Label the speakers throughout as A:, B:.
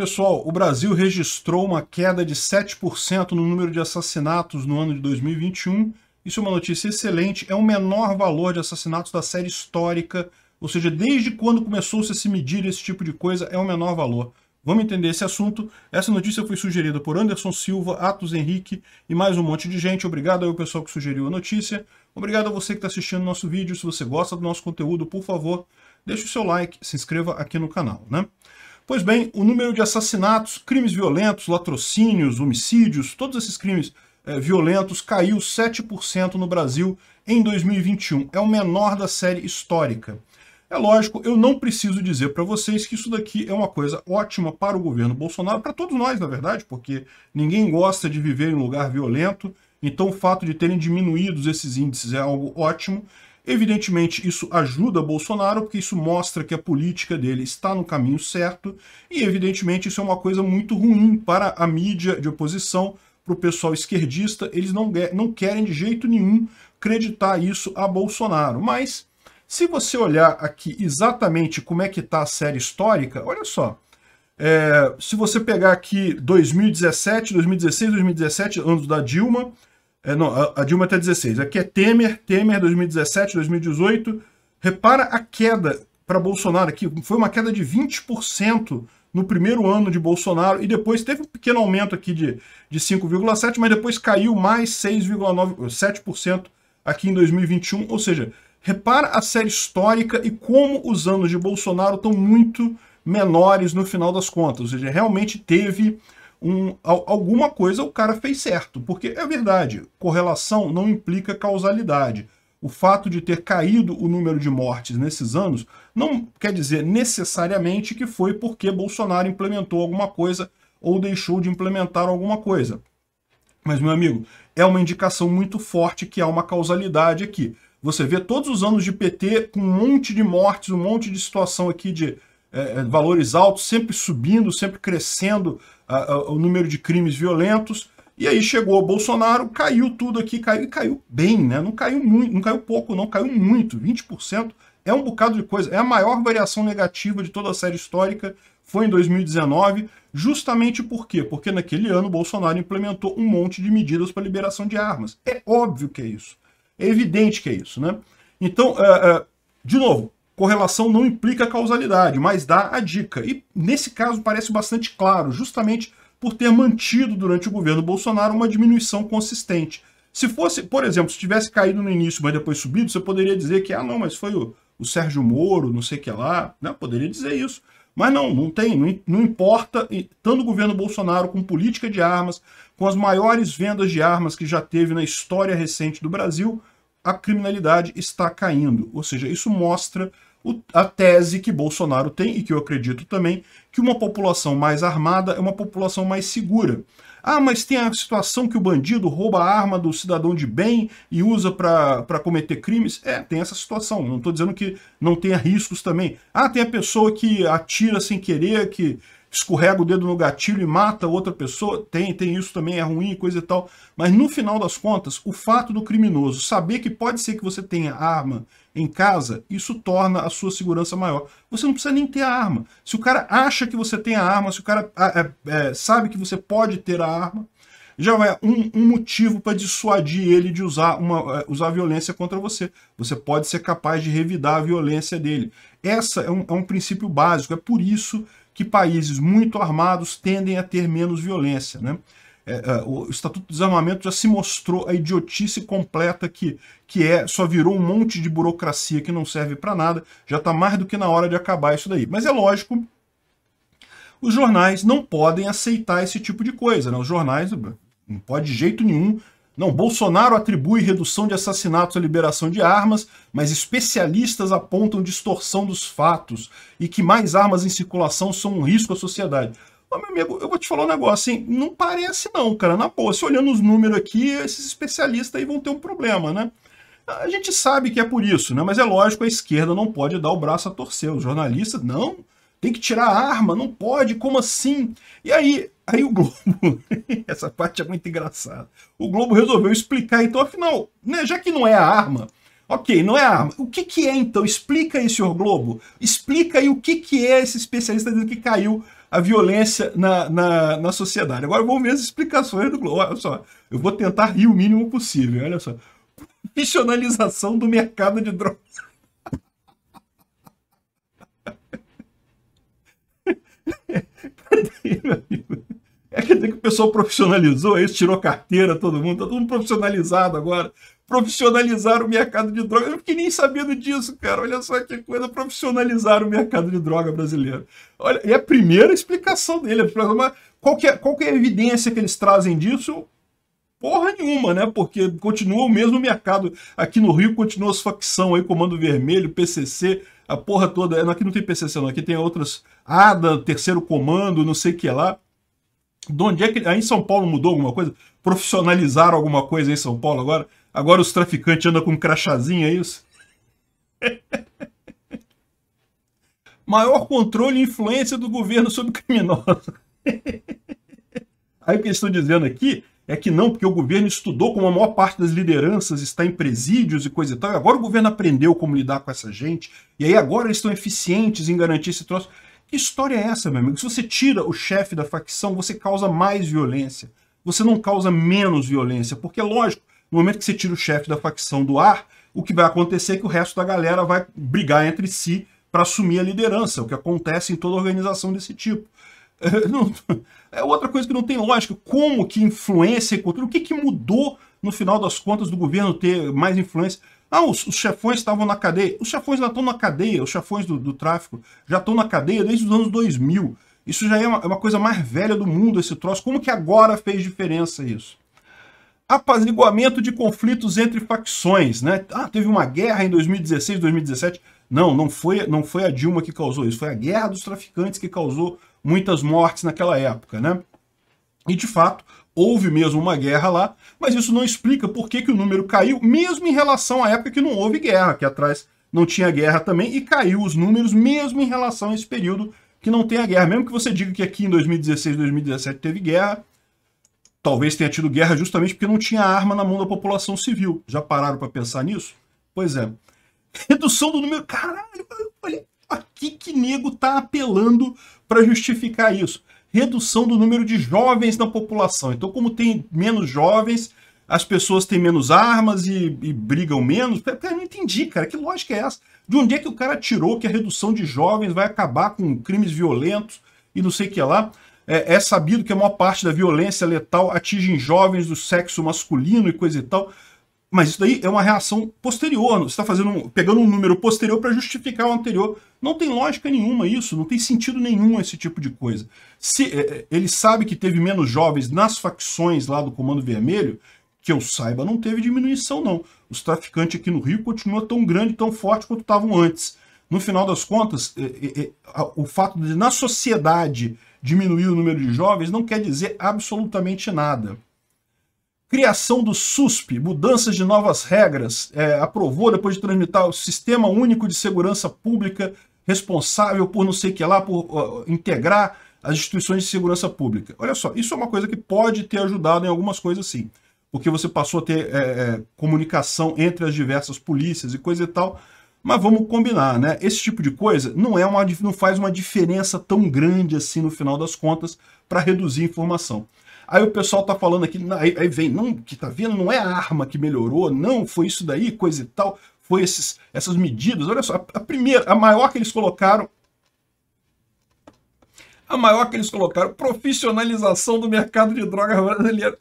A: Pessoal, o Brasil registrou uma queda de 7% no número de assassinatos no ano de 2021. Isso é uma notícia excelente, é o menor valor de assassinatos da série histórica, ou seja, desde quando começou-se a se medir esse tipo de coisa, é o menor valor. Vamos entender esse assunto. Essa notícia foi sugerida por Anderson Silva, Atos Henrique e mais um monte de gente. Obrigado ao pessoal que sugeriu a notícia. Obrigado a você que está assistindo nosso vídeo. Se você gosta do nosso conteúdo, por favor, deixe o seu like, se inscreva aqui no canal, né? Pois bem, o número de assassinatos, crimes violentos, latrocínios, homicídios, todos esses crimes eh, violentos caiu 7% no Brasil em 2021. É o menor da série histórica. É lógico, eu não preciso dizer para vocês que isso daqui é uma coisa ótima para o governo Bolsonaro, para todos nós, na verdade, porque ninguém gosta de viver em um lugar violento, então o fato de terem diminuído esses índices é algo ótimo. Evidentemente, isso ajuda Bolsonaro, porque isso mostra que a política dele está no caminho certo, e evidentemente isso é uma coisa muito ruim para a mídia de oposição, para o pessoal esquerdista, eles não, não querem de jeito nenhum acreditar isso a Bolsonaro. Mas, se você olhar aqui exatamente como é que está a série histórica, olha só, é, se você pegar aqui 2017, 2016, 2017, anos da Dilma, é, não, a, a Dilma até 16. Aqui é Temer, Temer 2017, 2018. Repara a queda para Bolsonaro aqui. Foi uma queda de 20% no primeiro ano de Bolsonaro e depois teve um pequeno aumento aqui de, de 5,7%, mas depois caiu mais 6,7% aqui em 2021. Ou seja, repara a série histórica e como os anos de Bolsonaro estão muito menores no final das contas. Ou seja, realmente teve um, alguma coisa o cara fez certo, porque é verdade, correlação não implica causalidade. O fato de ter caído o número de mortes nesses anos não quer dizer necessariamente que foi porque Bolsonaro implementou alguma coisa ou deixou de implementar alguma coisa. Mas, meu amigo, é uma indicação muito forte que há uma causalidade aqui. Você vê todos os anos de PT com um monte de mortes, um monte de situação aqui de é, é valores altos, sempre subindo, sempre crescendo, o número de crimes violentos. E aí chegou o Bolsonaro, caiu tudo aqui, caiu e caiu bem, né? Não caiu muito, não caiu pouco, não, caiu muito, 20%. É um bocado de coisa. É a maior variação negativa de toda a série histórica. Foi em 2019, justamente por quê? Porque naquele ano o Bolsonaro implementou um monte de medidas para liberação de armas. É óbvio que é isso. É evidente que é isso, né? Então, uh, uh, de novo, Correlação não implica causalidade, mas dá a dica. E nesse caso parece bastante claro, justamente por ter mantido durante o governo Bolsonaro uma diminuição consistente. Se fosse, por exemplo, se tivesse caído no início, mas depois subido, você poderia dizer que, ah, não, mas foi o, o Sérgio Moro, não sei o que lá, né? poderia dizer isso. Mas não, não tem, não, não importa, tanto o governo Bolsonaro com política de armas, com as maiores vendas de armas que já teve na história recente do Brasil, a criminalidade está caindo. Ou seja, isso mostra a tese que Bolsonaro tem, e que eu acredito também, que uma população mais armada é uma população mais segura. Ah, mas tem a situação que o bandido rouba a arma do cidadão de bem e usa para cometer crimes. É, tem essa situação. Não estou dizendo que não tenha riscos também. Ah, tem a pessoa que atira sem querer, que escorrega o dedo no gatilho e mata outra pessoa, tem, tem isso também, é ruim, coisa e tal. Mas no final das contas, o fato do criminoso saber que pode ser que você tenha arma em casa, isso torna a sua segurança maior. Você não precisa nem ter a arma. Se o cara acha que você tem a arma, se o cara é, é, sabe que você pode ter a arma, já é um, um motivo para dissuadir ele de usar, uma, é, usar violência contra você. Você pode ser capaz de revidar a violência dele. Essa é um, é um princípio básico, é por isso que países muito armados tendem a ter menos violência. Né? É, é, o Estatuto do Desarmamento já se mostrou a idiotice completa que, que é, só virou um monte de burocracia que não serve para nada, já está mais do que na hora de acabar isso daí. Mas é lógico, os jornais não podem aceitar esse tipo de coisa, né? os jornais não pode de jeito nenhum não, Bolsonaro atribui redução de assassinatos à liberação de armas, mas especialistas apontam distorção dos fatos e que mais armas em circulação são um risco à sociedade. Ô, meu amigo, eu vou te falar um negócio, assim, não parece não, cara, na boa. Se olhando os números aqui, esses especialistas aí vão ter um problema, né? A gente sabe que é por isso, né? Mas é lógico, a esquerda não pode dar o braço a torcer. Os jornalistas, não, tem que tirar a arma, não pode, como assim? E aí, aí o Globo, essa parte é muito engraçada, o Globo resolveu explicar, então, afinal, né, já que não é a arma, ok, não é a arma, o que, que é então? Explica aí, senhor Globo, explica aí o que, que é esse especialista dizendo que caiu a violência na, na, na sociedade. Agora vamos ver as explicações do Globo, olha só, eu vou tentar rir o mínimo possível, olha só, profissionalização do mercado de drogas. Cadê, meu amigo? É que o pessoal profissionalizou aí tirou carteira, todo mundo, tá todo mundo profissionalizado agora. Profissionalizaram o mercado de droga. Eu fiquei nem sabendo disso, cara. Olha só que coisa, profissionalizaram o mercado de droga brasileiro. Olha, e a primeira explicação dele, é qual, que é, qual que é a evidência que eles trazem disso? porra nenhuma, né? Porque continua o mesmo mercado. Aqui no Rio continua as facção aí, Comando Vermelho, PCC, a porra toda. É, aqui não tem PCC não, aqui tem outras. ADA, Terceiro Comando, não sei o que lá. De onde é que... Aí em São Paulo mudou alguma coisa? Profissionalizaram alguma coisa em São Paulo agora? Agora os traficantes andam com um crachazinho, é isso? Maior controle e influência do governo sobre criminosos. Aí o que eles estão dizendo aqui é que não, porque o governo estudou como a maior parte das lideranças está em presídios e coisa e tal, e agora o governo aprendeu como lidar com essa gente, e aí agora eles estão eficientes em garantir esse troço. Que história é essa, meu amigo? Se você tira o chefe da facção, você causa mais violência. Você não causa menos violência, porque é lógico, no momento que você tira o chefe da facção do ar, o que vai acontecer é que o resto da galera vai brigar entre si para assumir a liderança, o que acontece em toda organização desse tipo. Não, é outra coisa que não tem lógica. Como que influência e cultura? O que, que mudou no final das contas do governo ter mais influência? Ah, os, os chefões estavam na cadeia. Os chefões já estão na cadeia, os chefões do, do tráfico já estão na cadeia desde os anos 2000. Isso já é uma, é uma, coisa mais velha do mundo, esse troço. Como que agora fez diferença isso? Apaziguamento de conflitos entre facções, né? Ah, teve uma guerra em 2016, 2017. Não, não foi, não foi a Dilma que causou isso, foi a guerra dos traficantes que causou muitas mortes naquela época, né? E de fato, houve mesmo uma guerra lá, mas isso não explica por que, que o número caiu, mesmo em relação à época que não houve guerra, que atrás não tinha guerra também, e caiu os números mesmo em relação a esse período que não tem a guerra. Mesmo que você diga que aqui em 2016, 2017 teve guerra, talvez tenha tido guerra justamente porque não tinha arma na mão da população civil. Já pararam para pensar nisso? Pois é. Redução do número. Caralho, olha aqui que nego tá apelando para justificar isso. Redução do número de jovens na população. Então, como tem menos jovens, as pessoas têm menos armas e, e brigam menos. Eu não entendi, cara. Que lógica é essa? De onde é que o cara tirou que a redução de jovens vai acabar com crimes violentos e não sei o que lá? É, é sabido que a maior parte da violência letal atinge jovens do sexo masculino e coisa e tal. Mas isso daí é uma reação posterior, você está fazendo um, pegando um número posterior para justificar o anterior. Não tem lógica nenhuma isso, não tem sentido nenhum esse tipo de coisa. Se é, é, ele sabe que teve menos jovens nas facções lá do Comando Vermelho, que eu saiba, não teve diminuição não. Os traficantes aqui no Rio continuam tão grande, tão forte quanto estavam antes. No final das contas, é, é, é o fato de na sociedade diminuir o número de jovens não quer dizer absolutamente nada. Criação do SUSP, mudanças de novas regras, é, aprovou depois de transmitir o Sistema Único de Segurança Pública, responsável por não sei o que lá, por uh, integrar as instituições de segurança pública. Olha só, isso é uma coisa que pode ter ajudado em algumas coisas sim, porque você passou a ter é, é, comunicação entre as diversas polícias e coisa e tal, mas vamos combinar, né? Esse tipo de coisa não é uma não faz uma diferença tão grande assim no final das contas para reduzir a informação. Aí o pessoal tá falando aqui, aí, vem, não, que tá vendo, não é a arma que melhorou, não, foi isso daí, coisa e tal, foi esses, essas medidas. Olha só, a, primeira, a maior que eles colocaram, a maior que eles colocaram, profissionalização do mercado de drogas brasileiro.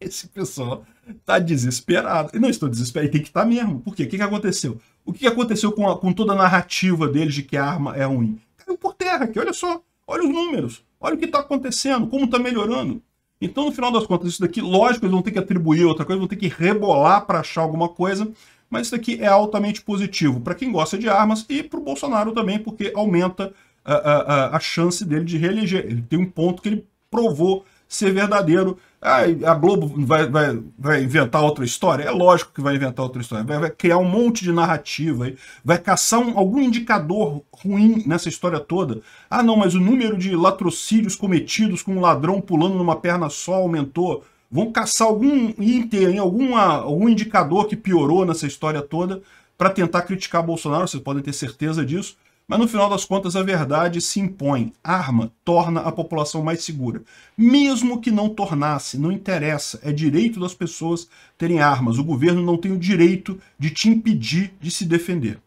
A: Esse pessoal tá desesperado. E não estou desesperado, tem que estar tá mesmo. Por quê? O que, que aconteceu? O que aconteceu com, a, com toda a narrativa deles de que a arma é ruim? Caiu por terra aqui, olha só. Olha os números. Olha o que está acontecendo, como está melhorando. Então, no final das contas, isso daqui, lógico, eles vão ter que atribuir outra coisa, vão ter que rebolar para achar alguma coisa, mas isso daqui é altamente positivo para quem gosta de armas e para o Bolsonaro também, porque aumenta a, ah, a, ah, ah, a chance dele de reeleger. Ele tem um ponto que ele provou ser verdadeiro ah, a Globo vai, vai, vai inventar outra história? É lógico que vai inventar outra história. Vai, vai criar um monte de narrativa, vai caçar um, algum indicador ruim nessa história toda. Ah, não, mas o número de latrocídios cometidos com um ladrão pulando numa perna só aumentou. Vão caçar algum item, alguma, algum indicador que piorou nessa história toda para tentar criticar Bolsonaro, vocês podem ter certeza disso. Mas no final das contas, a verdade se impõe. Arma torna a população mais segura. Mesmo que não tornasse, não interessa. É direito das pessoas terem armas. O governo não tem o direito de te impedir de se defender.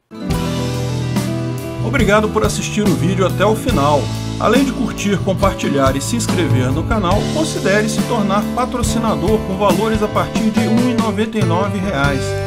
A: Obrigado por assistir o vídeo até o final. Além de curtir, compartilhar e se inscrever no canal, considere se tornar patrocinador com valores a partir de R$ 1,99